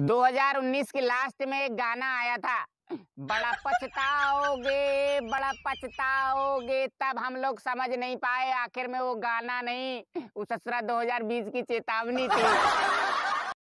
2019 के लास्ट में एक गाना आया था बड़ा पछताओगे बड़ा पछताओगे तब हम लोग समझ नहीं पाए आखिर में वो गाना नहीं उस 2020 की चेतावनी थी